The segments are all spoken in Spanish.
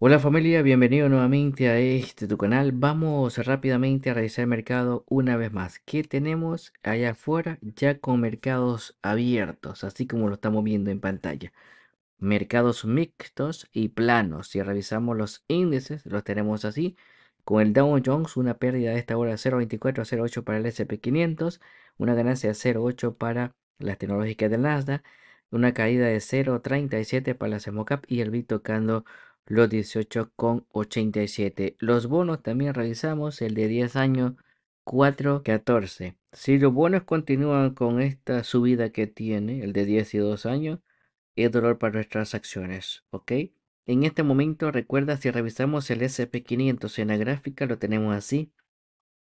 Hola familia, bienvenido nuevamente a este tu canal. Vamos rápidamente a revisar el mercado una vez más. ¿Qué tenemos allá afuera? Ya con mercados abiertos, así como lo estamos viendo en pantalla. Mercados mixtos y planos. Si revisamos los índices, los tenemos así. Con el Dow Jones, una pérdida de esta hora de 0.24 a 0.8 para el SP500, una ganancia de 0.8 para las tecnológicas del Nasdaq, una caída de 0.37 para la Semocap y el Bit tocando los 18,87. Los bonos también revisamos. el de 10 años 4,14. Si los bonos continúan con esta subida que tiene, el de 10 y 2 años, es dolor para nuestras acciones, ¿ok? En este momento, recuerda, si revisamos el SP500 en la gráfica, lo tenemos así.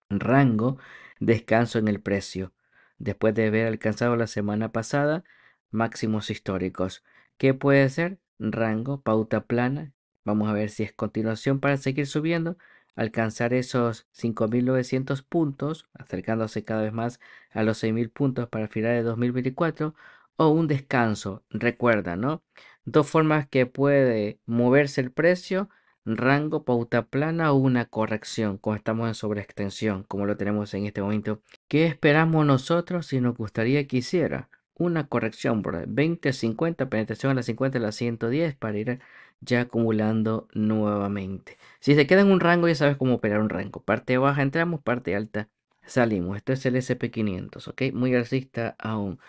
Rango, descanso en el precio. Después de haber alcanzado la semana pasada máximos históricos. ¿Qué puede ser? Rango, pauta plana, Vamos a ver si es continuación para seguir subiendo, alcanzar esos 5.900 puntos, acercándose cada vez más a los 6.000 puntos para finales de 2024, o un descanso. Recuerda, ¿no? Dos formas que puede moverse el precio, rango, pauta plana o una corrección, como estamos en sobreextensión, como lo tenemos en este momento. ¿Qué esperamos nosotros si nos gustaría que hiciera? Una corrección, por 20, 50, penetración a la 50, a la 110 para ir ya acumulando nuevamente. Si se queda en un rango, ya sabes cómo operar un rango. Parte baja entramos, parte alta salimos. Esto es el SP500, ¿ok? Muy alcista aún.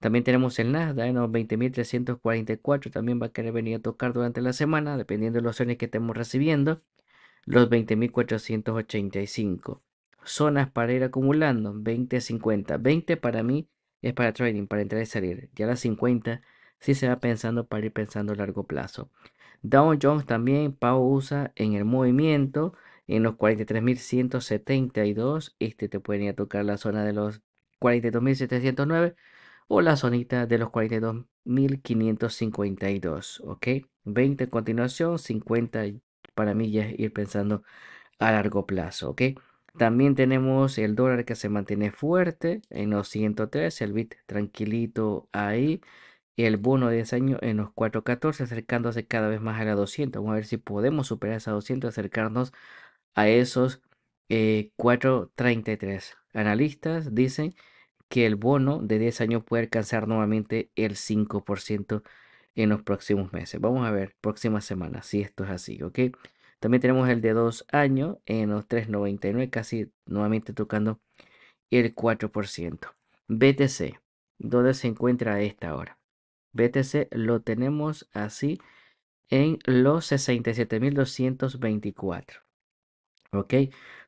También tenemos el Nasdaq en los 20.344. También va a querer venir a tocar durante la semana, dependiendo de los zonas que estemos recibiendo. Los 20.485. Zonas para ir acumulando. 20.50, 20 para mí es para trading, para entrar y salir. Ya las 50 si se va pensando para ir pensando a largo plazo. Dow Jones también pausa en el movimiento en los 43.172. Este te puede tocar la zona de los 42.709 o la zonita de los 42.552. ¿Ok? 20 en continuación, 50 para mí ya es ir pensando a largo plazo. ¿Ok? También tenemos el dólar que se mantiene fuerte en los 103, el bit tranquilito ahí el bono de 10 años en los 414, acercándose cada vez más a la 200. Vamos a ver si podemos superar esa 200, acercarnos a esos 433. Eh, Analistas dicen que el bono de 10 años puede alcanzar nuevamente el 5% en los próximos meses. Vamos a ver próximas semanas si esto es así, ¿ok? También tenemos el de 2 años en los 3.99, casi nuevamente tocando el 4%. BTC, ¿dónde se encuentra esta hora? BTC lo tenemos así en los 67.224. Ok,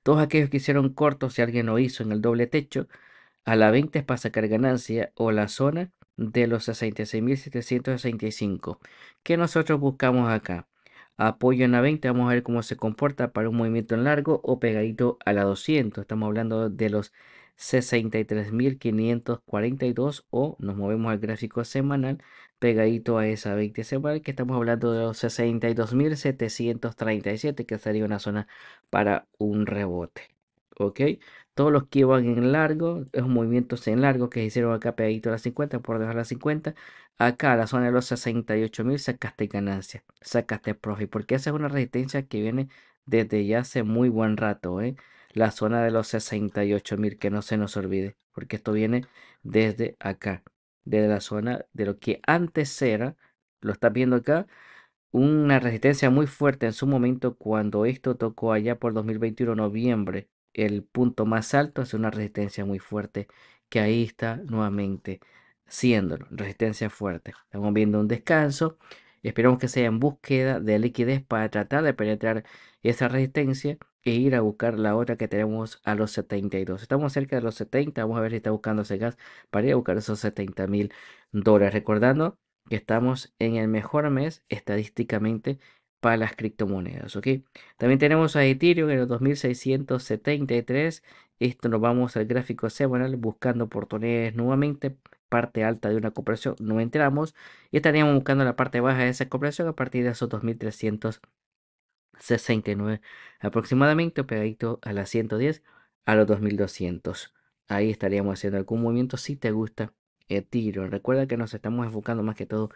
todos aquellos que hicieron cortos, si alguien lo hizo en el doble techo, a la 20 es para sacar ganancia o la zona de los 66.765 ¿Qué nosotros buscamos acá. Apoyo en la 20, vamos a ver cómo se comporta para un movimiento en largo o pegadito a la 200. Estamos hablando de los 63.542 o nos movemos al gráfico semanal pegadito a esa 20 semanal que estamos hablando de los 62.737 que sería una zona para un rebote. ¿Ok? Todos los que van en largo, los movimientos en largo que hicieron acá pegadito a las 50, por debajo de las 50, acá la zona de los 68.000 sacaste ganancia, sacaste profit, porque esa es una resistencia que viene desde ya hace muy buen rato, ¿eh? la zona de los 68.000, que no se nos olvide, porque esto viene desde acá, desde la zona de lo que antes era, lo estás viendo acá, una resistencia muy fuerte en su momento cuando esto tocó allá por 2021, noviembre, el punto más alto es una resistencia muy fuerte, que ahí está nuevamente siéndolo, resistencia fuerte. Estamos viendo un descanso, esperamos que sea en búsqueda de liquidez para tratar de penetrar esa resistencia e ir a buscar la otra que tenemos a los 72. Estamos cerca de los 70, vamos a ver si está buscando ese gas para ir a buscar esos 70 mil dólares. Recordando que estamos en el mejor mes estadísticamente para las criptomonedas, También tenemos a Ethereum en los 2673. Esto nos vamos al gráfico semanal buscando oportunidades nuevamente. Parte alta de una cooperación no entramos y estaríamos buscando la parte baja de esa cooperación a partir de esos 2300 69, aproximadamente pegadito a las 110 a los 2200. Ahí estaríamos haciendo algún movimiento si te gusta Ethereum. Recuerda que nos estamos enfocando más que todo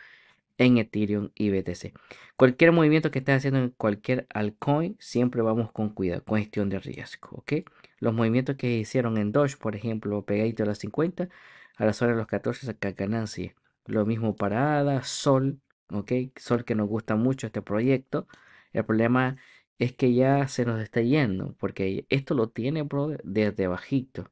en Ethereum y BTC. Cualquier movimiento que estés haciendo en cualquier altcoin, siempre vamos con cuidado, con gestión de riesgo, ¿ok? Los movimientos que hicieron en Doge, por ejemplo, pegadito a las 50, a las horas de los 14 saca ganancia. Lo mismo para ADA, Sol, ¿ok? Sol que nos gusta mucho este proyecto. El problema es que ya se nos está yendo, porque esto lo tiene, brother, desde bajito.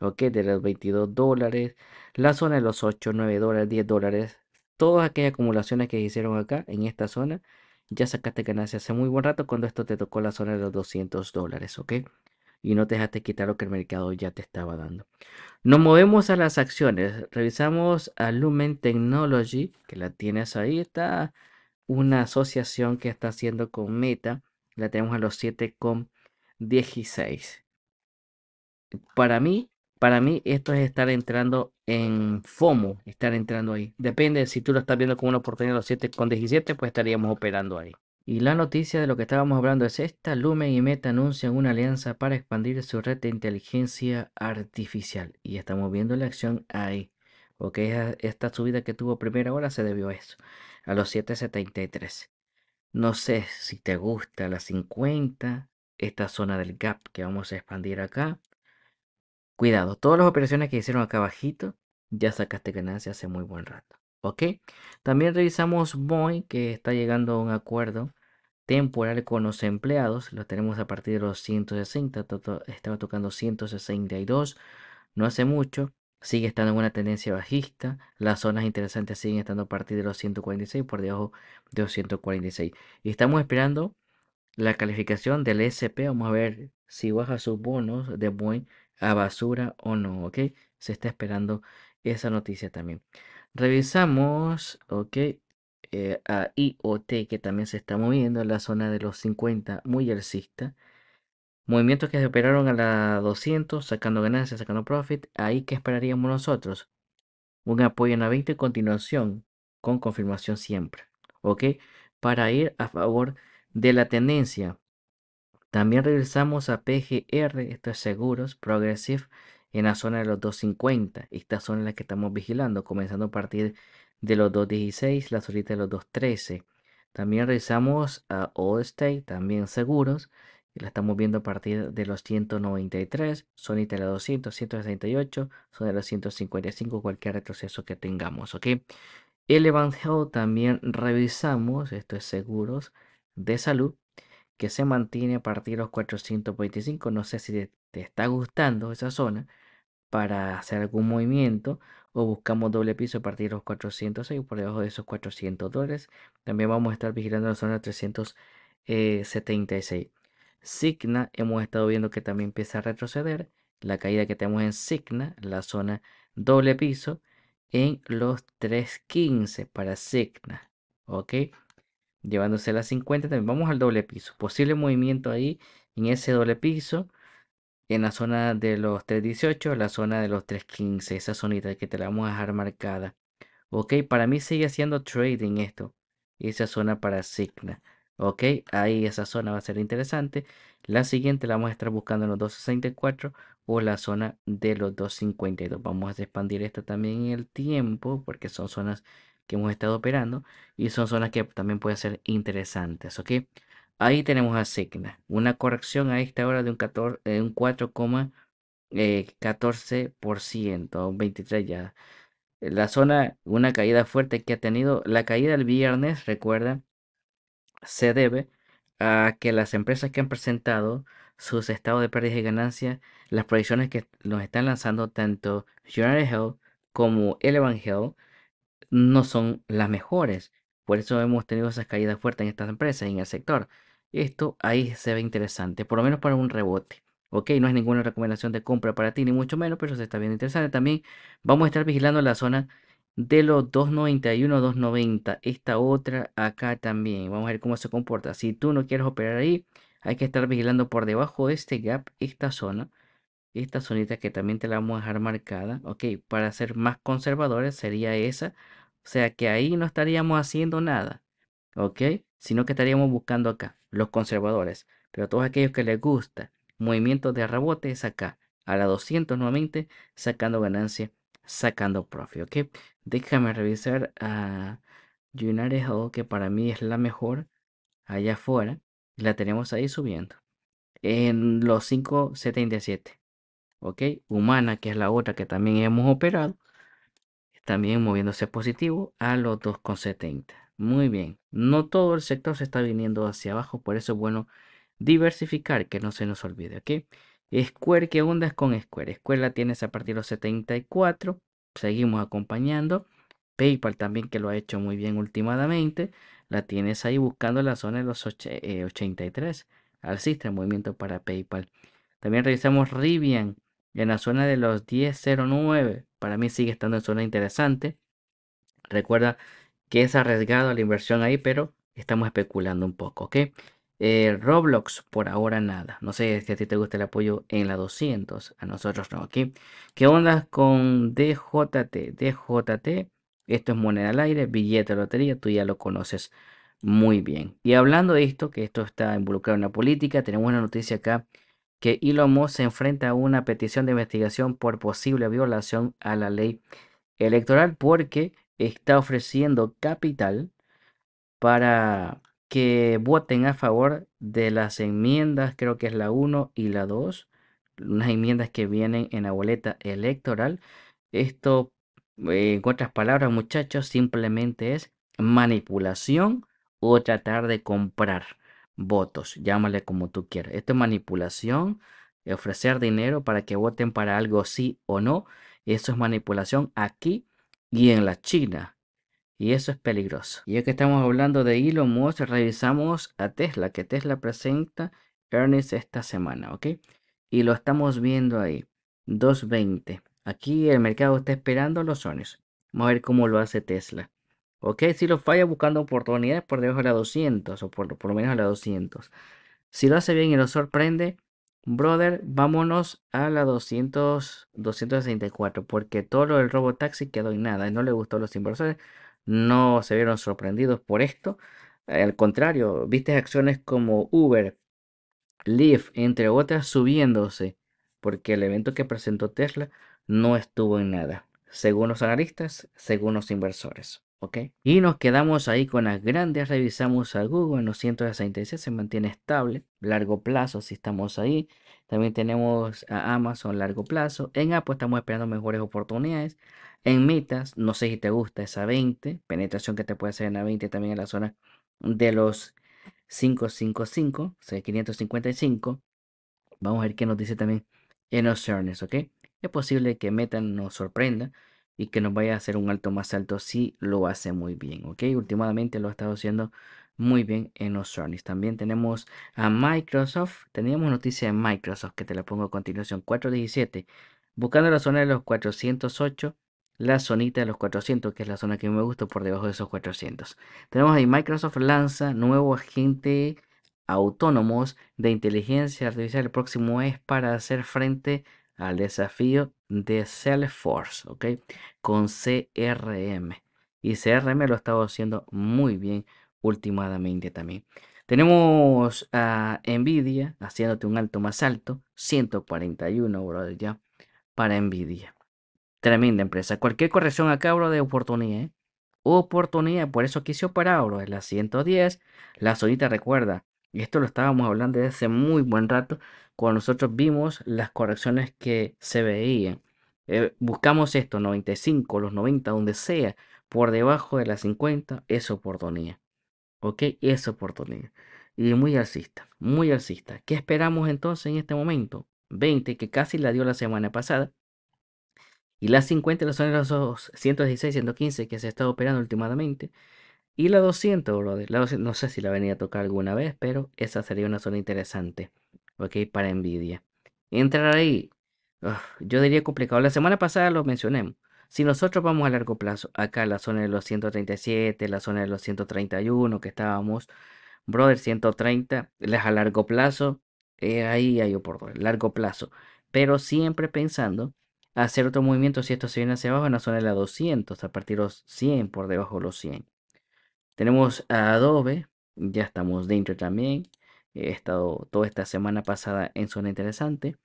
¿Ok? De los 22 dólares, la zona de los 8, 9 dólares, 10 dólares. Todas aquellas acumulaciones que hicieron acá, en esta zona, ya sacaste ganancias hace muy buen rato cuando esto te tocó la zona de los 200 dólares, ¿ok? Y no te dejaste quitar lo que el mercado ya te estaba dando. Nos movemos a las acciones. Revisamos a Lumen Technology, que la tienes ahí, está una asociación que está haciendo con Meta. La tenemos a los 7,16. Para mí, para mí esto es estar entrando en FOMO, estar entrando ahí. Depende, si tú lo estás viendo como una oportunidad a los 7,17, pues estaríamos operando ahí. Y la noticia de lo que estábamos hablando es esta, Lumen y Meta anuncian una alianza para expandir su red de inteligencia artificial. Y estamos viendo la acción ahí. Porque esta subida que tuvo primera hora se debió a eso a los 7.73. No sé si te gusta la 50, esta zona del gap que vamos a expandir acá. Cuidado, todas las operaciones que hicieron acá bajito ya sacaste ganancia hace muy buen rato. ¿Ok? También revisamos boy que está llegando a un acuerdo temporal con los empleados. lo tenemos a partir de los 160, estaba tocando 162 no hace mucho sigue estando en una tendencia bajista. Las zonas interesantes siguen estando a partir de los 146 por debajo de los 146. Y estamos esperando la calificación del SP. Vamos a ver si baja sus bonos de buen a basura o no. ¿Ok? Se está esperando esa noticia también. Revisamos, ok, eh, a IoT que también se está moviendo en la zona de los 50, muy alcista. Movimientos que se operaron a la 200, sacando ganancias, sacando profit. Ahí que esperaríamos nosotros. Un apoyo en la 20 y continuación con confirmación siempre. ¿Ok? Para ir a favor de la tendencia. También regresamos a PGR, estos seguros, Progressive, en la zona de los 250. Esta zona es la que estamos vigilando, comenzando a partir de los 216, la solita de los 213. También regresamos a Allstate, también seguros, la estamos viendo a partir de los 193, Sony de 200, 168, son de los 155, cualquier retroceso que tengamos, ¿ok? El Evangelio también revisamos, esto es seguros de salud, que se mantiene a partir de los 425, no sé si te, te está gustando esa zona para hacer algún movimiento o buscamos doble piso a partir de los 406 por debajo de esos 400 dólares. También vamos a estar vigilando la zona 376. Signa hemos estado viendo que también empieza a retroceder. La caída que tenemos en Signa, la zona doble piso, en los 3.15 para Signa. ¿Ok? Llevándose a las 50 también. Vamos al doble piso. Posible movimiento ahí en ese doble piso. En la zona de los 3.18, la zona de los 3.15. Esa zonita que te la vamos a dejar marcada. Ok, para mí sigue siendo trading esto. Esa zona para Signa. Ok, ahí esa zona va a ser interesante. La siguiente la vamos a estar buscando en los 264 o la zona de los 252. Vamos a expandir esta también en el tiempo porque son zonas que hemos estado operando y son zonas que también pueden ser interesantes. Ok, ahí tenemos a Una corrección a esta hora de un, 4,14%, 23 eh, eh, ya. La zona, una caída fuerte que ha tenido. La caída el viernes, recuerda se debe a que las empresas que han presentado sus estados de pérdidas y ganancias, las proyecciones que nos están lanzando tanto General Health como Elevan Health no son las mejores. Por eso hemos tenido esas caídas fuertes en estas empresas y en el sector. Esto ahí se ve interesante, por lo menos para un rebote. Ok, no es ninguna recomendación de compra para ti, ni mucho menos, pero se está viendo interesante. También vamos a estar vigilando la zona de los 291, 290. Esta otra acá también. Vamos a ver cómo se comporta. Si tú no quieres operar ahí, hay que estar vigilando por debajo de este gap, esta zona. Esta zonita que también te la vamos a dejar marcada. Ok, para ser más conservadores sería esa. O sea que ahí no estaríamos haciendo nada. Ok, sino que estaríamos buscando acá, los conservadores. Pero a todos aquellos que les gusta movimiento de rebote es acá. A la nuevamente, sacando ganancia, sacando profit. Ok, Déjame revisar a United que para mí es la mejor allá afuera. La tenemos ahí subiendo. En los 577. ¿Ok? Humana, que es la otra que también hemos operado. También moviéndose positivo a los 2,70. Muy bien. No todo el sector se está viniendo hacia abajo. Por eso es bueno diversificar, que no se nos olvide. ¿Ok? Square, ¿qué onda es con Square? Square la tienes a partir de los 74 seguimos acompañando. PayPal también que lo ha hecho muy bien últimamente. La tienes ahí buscando la zona de los 83 al 83. Alcista, movimiento para PayPal. También revisamos Rivian en la zona de los 10.09. Para mí sigue estando en zona interesante. Recuerda que es arriesgado la inversión ahí, pero estamos especulando un poco, ¿ok? Eh, Roblox, por ahora nada. No sé si a ti te gusta el apoyo en la 200. A nosotros no. Aquí. ¿Qué onda con DJT? DJT, esto es moneda al aire, billete de lotería. Tú ya lo conoces muy bien. Y hablando de esto, que esto está involucrado en la política, tenemos una noticia acá que Elon Musk se enfrenta a una petición de investigación por posible violación a la ley electoral porque está ofreciendo capital para que voten a favor de las enmiendas, creo que es la 1 y la 2, unas enmiendas que vienen en la boleta electoral. Esto, eh, en otras palabras, muchachos, simplemente es manipulación o tratar de comprar votos, llámale como tú quieras. Esto es manipulación, ofrecer dinero para que voten para algo sí o no. Eso es manipulación aquí y en la China y eso es peligroso. Y ya que estamos hablando de Elon Musk, revisamos a Tesla, que Tesla presenta earnings esta semana, ¿ok? Y lo estamos viendo ahí, 2.20. Aquí el mercado está esperando los earnings. Vamos a ver cómo lo hace Tesla. ¿Ok? Si lo falla buscando oportunidades por debajo de la 200 o por, lo menos a la 200. Si lo hace bien y lo sorprende, brother, vámonos a la 200, 264 porque todo lo del robo taxi quedó en nada. No le gustó a los inversores no se vieron sorprendidos por esto. Al contrario, viste acciones como Uber, Lyft, entre otras, subiéndose, porque el evento que presentó Tesla no estuvo en nada, según los analistas, según los inversores. Y nos quedamos ahí con las grandes, revisamos a Google en los 166, se mantiene estable, largo plazo si estamos ahí. También tenemos a Amazon largo plazo. En Apple estamos esperando mejores oportunidades. En Metas, no sé si te gusta esa 20, penetración que te puede hacer en la 20 también en la zona de los 555, o sea, 555. Vamos a ver qué nos dice también en los earnings, Es posible que Meta nos sorprenda y que nos vaya a hacer un alto más alto si lo hace muy bien, ¿ok? Últimamente lo ha estado haciendo muy bien en los earnings. También tenemos a Microsoft, teníamos noticia de Microsoft que te la pongo a continuación, 417, buscando la zona de los 408 la zonita de los 400, que es la zona que me gusta por debajo de esos 400. Tenemos ahí Microsoft lanza nuevo agente autónomos de inteligencia artificial. El próximo es para hacer frente al desafío de Salesforce, ¿ok? Con CRM. Y CRM lo ha haciendo muy bien últimamente también. Tenemos a Nvidia haciéndote un alto más alto, 141, brother, ya, para Nvidia. Tremenda empresa. Cualquier corrección acá, bro, de oportunidad, ¿eh? Oportunidad, por eso quise parar. bro, la 110. La solita recuerda, y esto lo estábamos hablando desde hace muy buen rato, cuando nosotros vimos las correcciones que se veían. Eh, buscamos esto, 95, los 90, donde sea, por debajo de las 50, es oportunidad. ¿Ok? Es oportunidad. Y muy alcista, muy alcista. ¿Qué esperamos entonces en este momento? 20, que casi la dio la semana pasada. Y las 50 son los 116, 115 que se está operando últimamente. Y las 200, no sé si la venía a tocar alguna vez, pero esa sería una zona interesante. ¿ok? Para envidia, Entrar ahí, yo diría complicado. La semana pasada lo mencioné. Si nosotros vamos a largo plazo, acá la zona de los 137, la zona de los 131 que estábamos, brother 130, las a largo plazo, eh, ahí hay oportunidad, largo plazo. Pero siempre pensando hacer otro movimiento si esto se viene hacia abajo en la zona de la 200, a partir de los 100, por debajo de los 100. Tenemos a Adobe, ya estamos dentro también. He estado toda esta semana pasada en zona interesante.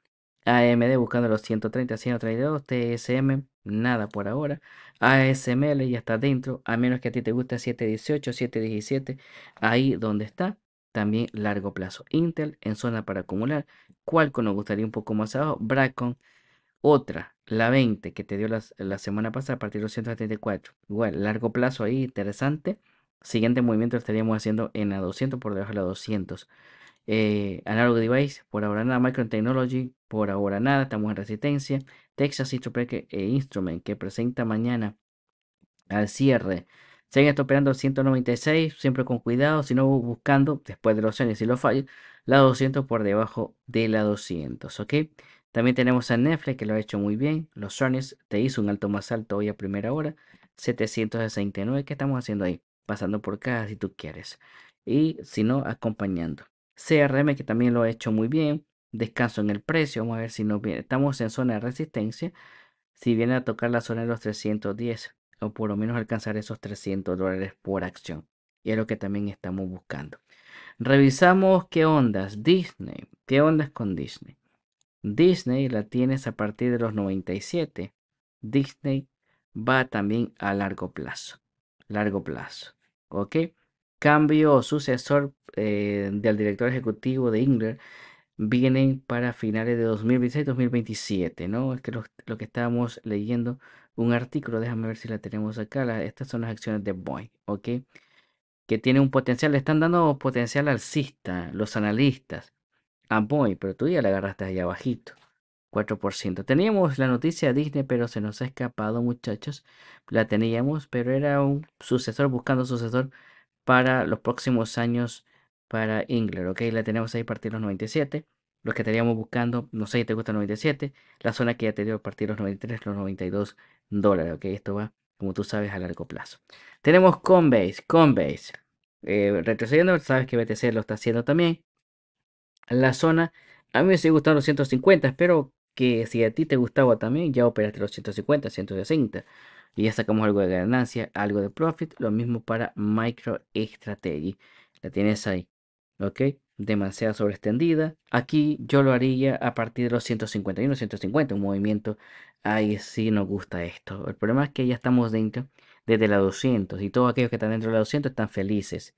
AMD buscando los 130, 132, TSM, nada por ahora. ASML ya está dentro, a menos que a ti te guste 718, 717, ahí donde está. También largo plazo. Intel en zona para acumular. Qualcomm nos gustaría un poco más abajo. Bracon, otra, la 20 que te dio la, semana pasada a partir de los 174. Igual, largo plazo ahí, interesante. Siguiente movimiento estaríamos haciendo en la 200 por debajo de la 200. Eh, Analog Device, por ahora nada, Micron Technology, por ahora nada, estamos en Resistencia, Texas eh, Instrument, que presenta mañana al cierre. siguen está operando 196, siempre con cuidado, Si no, buscando, después de los años y los fallos, la 200 por debajo de la 200, ¿ok? También tenemos a Netflix que lo ha hecho muy bien. Los earnings, te hizo un alto más alto hoy a primera hora. 769. ¿Qué estamos haciendo ahí? Pasando por acá si tú quieres. Y si no, acompañando. CRM que también lo he hecho muy bien. Descanso en el precio. Vamos a ver si nos viene. Estamos en zona de resistencia. Si viene a tocar la zona de los 310 o por lo menos alcanzar esos 300 dólares por acción. Y es lo que también estamos buscando. Revisamos qué ondas. Disney. ¿Qué ondas con Disney? Disney la tienes a partir de los 97. Disney va también a largo plazo. Largo plazo. ¿Ok? cambio o sucesor eh, del director ejecutivo de Ingler vienen para finales de 2026-2027, ¿no? Es que lo, que estábamos leyendo, un artículo, déjame ver si la tenemos acá, estas son las acciones de Boeing, ¿ok? Que tiene un potencial, le están dando potencial alcista los analistas a Boeing, pero tú ya la agarraste ahí abajito. 4%. Teníamos la noticia de Disney, pero se nos ha escapado, muchachos. La teníamos, pero era un sucesor, buscando sucesor para los próximos años para Ingler, ¿ok? La tenemos ahí partir los 97, los que estaríamos buscando, no sé si te gusta el 97, la zona que ya te dio a partir los 93, los 92 dólares, ¿ok? Esto va, como tú sabes, a largo plazo. Tenemos Coinbase, Coinbase, eh, retrocediendo, sabes que BTC lo está haciendo también. La zona, a mí me sigue gustando los 150, espero que si a ti te gustaba también, ya operaste los 150, 160 y ya sacamos algo de ganancia, algo de profit. Lo mismo para MicroStrategy. La tienes ahí. ¿Ok? Demasiado sobreextendida. Aquí yo lo haría a partir de los 151, 150. Un movimiento. Ahí sí nos gusta esto. El problema es que ya estamos dentro desde la 200. Y todos aquellos que están dentro de la 200 están felices.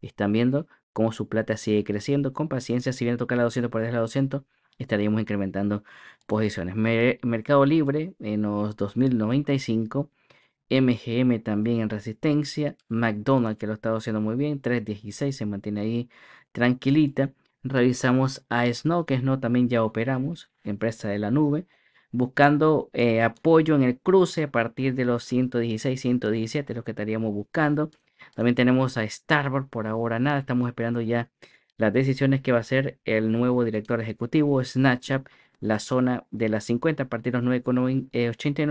Están viendo cómo su plata sigue creciendo. Con paciencia, si viene a tocar la 200 por desde la 200 estaríamos incrementando posiciones. Mercado Libre en los 2095. MGM también en resistencia. McDonald's que lo está estado haciendo muy bien. 316 se mantiene ahí tranquilita. Revisamos a Snow, que Snow también ya operamos, empresa de la nube, buscando eh, apoyo en el cruce a partir de los 116, 117, lo que estaríamos buscando. También tenemos a Starboard, por ahora nada, estamos esperando ya las decisiones que va a hacer el nuevo director ejecutivo, Snapchat, la zona de las 50 a partir de los 9,89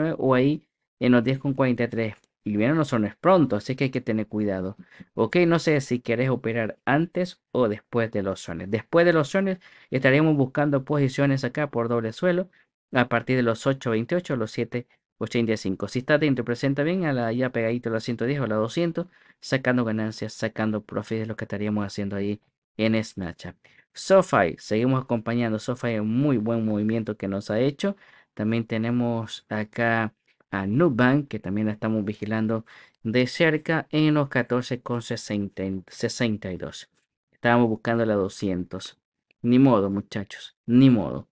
eh, o ahí en los 10,43. Y bien, no son es pronto, así que hay que tener cuidado. Ok, no sé si querés operar antes o después de los zones. Después de los zones estaríamos buscando posiciones acá por doble suelo a partir de los 8,28 o los 7,85. Si está dentro, presenta bien a la ya pegadito a la 110 o a la 200, sacando ganancias, sacando profit, de lo que estaríamos haciendo ahí en Snapchat. SoFi, seguimos acompañando. SoFi es muy buen movimiento que nos ha hecho. También tenemos acá a Nubank, que también la estamos vigilando de cerca en los 14,62. Estábamos buscando la 200. Ni modo, muchachos, ni modo.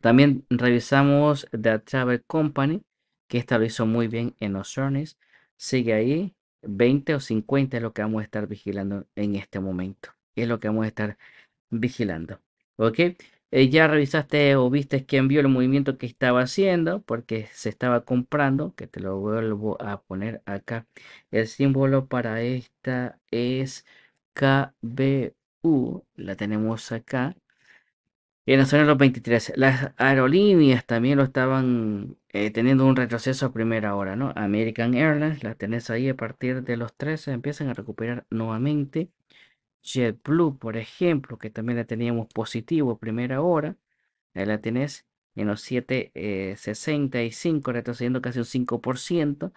También revisamos The Travel Company, que esta lo hizo muy bien en los earnings. Sigue ahí, 20 o 50 es lo que vamos a estar vigilando en este momento es lo que vamos a estar vigilando. ¿Ok? Eh, ya revisaste o viste quién vio el movimiento que estaba haciendo, porque se estaba comprando, que te lo vuelvo a poner acá. El símbolo para esta es KBU, la tenemos acá. En la zona de los 23, las aerolíneas también lo estaban eh, teniendo un retroceso a primera hora, ¿no? American Airlines, la tenés ahí a partir de los 13, empiezan a recuperar nuevamente. JetBlue, por ejemplo, que también la teníamos positivo primera hora, ahí la tenés en los 7.65, retrocediendo eh, casi un 5%.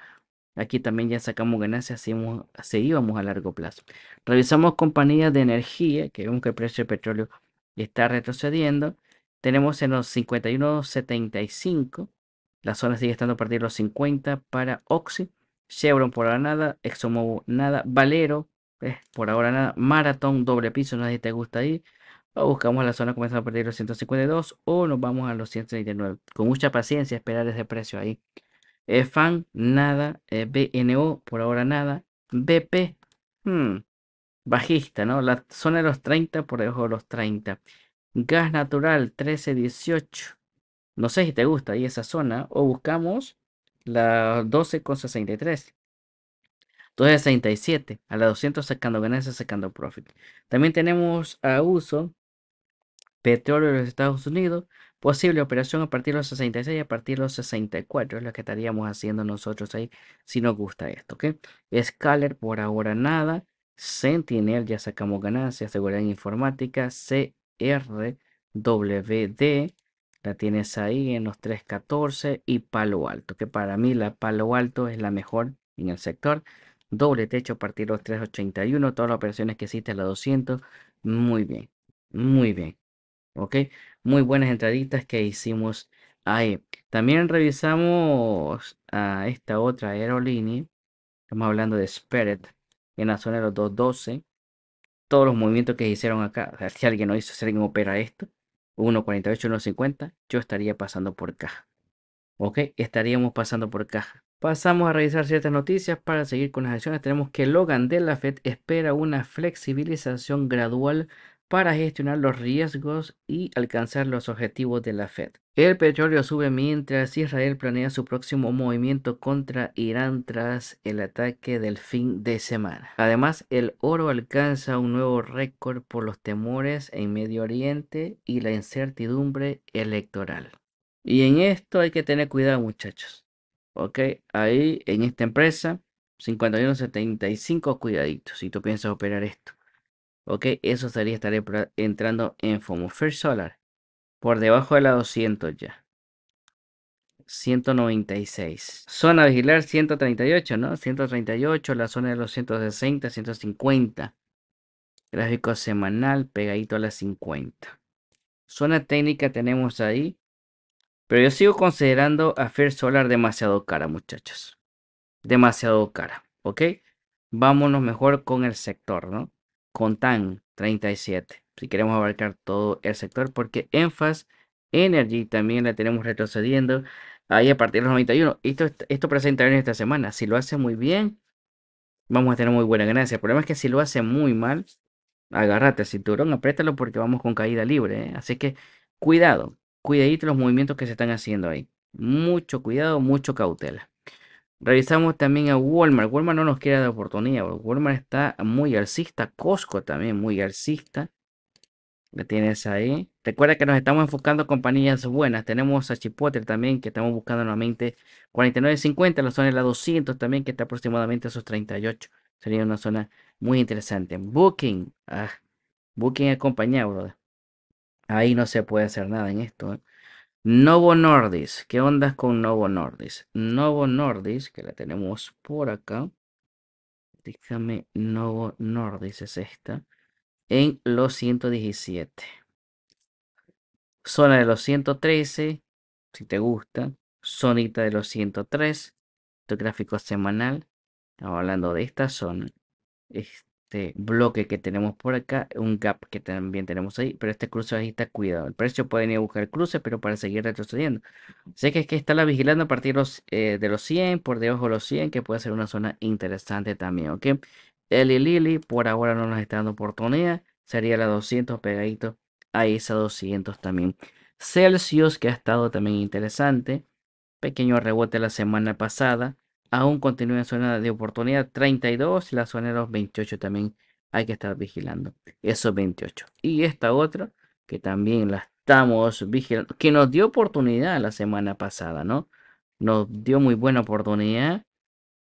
Aquí también ya sacamos ganancias, seguimos, seguíamos a largo plazo. Revisamos compañías de energía, que vemos que el precio del petróleo está retrocediendo. Tenemos en los 51.75, la zona sigue estando a partir de los 50 para Oxy, Chevron por la nada, ExxonMobil nada, Valero por ahora nada. Maratón doble piso, nadie te gusta ahí. O buscamos la zona comenzando a partir de los 152 o nos vamos a los 139 Con mucha paciencia esperar ese precio ahí. FAN, nada. Eh, BNO, por ahora nada. BP, hmm, bajista, ¿no? La zona de los 30 por debajo de los 30. Gas natural, 1318 No sé si te gusta ahí esa zona. O buscamos la 12,63. Entonces, 67 a la 200 sacando ganancias, sacando profit. También tenemos a uso petróleo de los Estados Unidos, posible operación a partir de los 66 y a partir de los 64 es lo que estaríamos haciendo nosotros ahí si nos gusta esto. ¿ok? Scaler por ahora nada, Sentinel ya sacamos ganancias, seguridad informática, CRWD la tienes ahí en los 314 y Palo Alto, que para mí la Palo Alto es la mejor en el sector doble techo a partir de los 381, todas las operaciones que hiciste a la 200, muy bien, muy bien, ok, muy buenas entraditas que hicimos ahí. También revisamos a esta otra aerolínea, estamos hablando de Spirit, en la zona de los 212, todos los movimientos que hicieron acá, si alguien no hizo, si alguien opera esto, 1.48, 1.50, yo estaría pasando por caja. ¿ok? Estaríamos pasando por caja. Pasamos a revisar ciertas noticias para seguir con las acciones. Tenemos que Logan de la Fed espera una flexibilización gradual para gestionar los riesgos y alcanzar los objetivos de la Fed. El petróleo sube mientras Israel planea su próximo movimiento contra Irán tras el ataque del fin de semana. Además, el oro alcanza un nuevo récord por los temores en Medio Oriente y la incertidumbre electoral. Y en esto hay que tener cuidado muchachos. Ok, ahí en esta empresa, 51.75, cuidadito, si tú piensas operar esto. Ok, eso estaría estaré entrando en FOMO. First Solar, por debajo de la 200 ya. 196. Zona vigilar 138, ¿no? 138, la zona de los 160, 150. Gráfico semanal pegadito a la 50. Zona técnica tenemos ahí pero yo sigo considerando a Fair Solar demasiado cara, muchachos. Demasiado cara, ¿ok? Vámonos mejor con el sector, ¿no? Con TAN 37, si queremos abarcar todo el sector, porque Enfas Energy también la tenemos retrocediendo ahí a partir de los 91. Esto, esto presenta bien esta semana. Si lo hace muy bien, vamos a tener muy buena ganancia. El problema es que si lo hace muy mal, agárrate el cinturón, apriétalo porque vamos con caída libre. ¿eh? Así que cuidado, cuidadito los movimientos que se están haciendo ahí. Mucho cuidado, mucho cautela. Revisamos también a Walmart. Walmart no nos queda la oportunidad. Walmart está muy alcista. Costco también muy alcista. La tienes ahí. Recuerda que nos estamos enfocando en compañías buenas. Tenemos a Chipotle también que estamos buscando nuevamente 49.50. La zona de la 200 también que está aproximadamente a esos 38. Sería una zona muy interesante. Booking. Ah, Booking acompañado, brother. Ahí no se puede hacer nada en esto. ¿eh? Novo Nordis. ¿Qué onda con Novo Nordis? Novo Nordis, que la tenemos por acá. Dígame Novo Nordis es esta. En los 117. Zona de los 113, si te gusta. Zonita de los 103. Tu gráfico semanal. Estamos hablando de esta zona este bloque que tenemos por acá, un gap que también tenemos ahí, pero este cruce ahí está cuidado, el precio puede ir a buscar cruces, pero para seguir retrocediendo. Sé que es que está la vigilando a partir los, eh, de los 100, por debajo de los 100, que puede ser una zona interesante también, ¿ok? y Lili por ahora no nos está dando oportunidad, sería la 200 pegadito a esa 200 también. Celsius que ha estado también interesante, pequeño rebote la semana pasada, aún continúa en zona de oportunidad 32 y la zona de los 28 también hay que estar vigilando. Esos 28. Y esta otra que también la estamos vigilando, que nos dio oportunidad la semana pasada, ¿no? Nos dio muy buena oportunidad.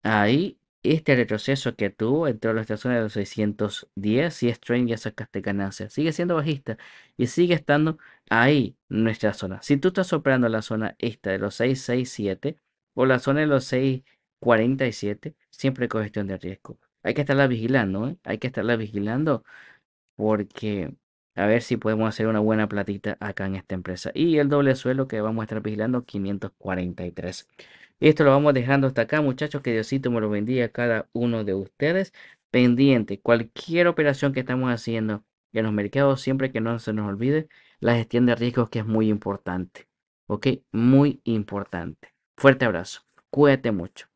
Ahí, este retroceso que tuvo entre a la zona de los 610 y Strange. ya sacaste ganancia. Sigue siendo bajista y sigue estando ahí nuestra zona. Si tú estás operando la zona esta de los 667 o la zona de los 6 47, siempre con gestión de riesgo. Hay que estarla vigilando, ¿eh? Hay que estarla vigilando porque a ver si podemos hacer una buena platita acá en esta empresa. Y el doble suelo que vamos a estar vigilando, 543. Esto lo vamos dejando hasta acá, muchachos. Que Diosito me lo bendiga a cada uno de ustedes. Pendiente, cualquier operación que estamos haciendo en los mercados, siempre que no se nos olvide la gestión de riesgos, que es muy importante. ¿Ok? Muy importante. Fuerte abrazo. Cuídate mucho.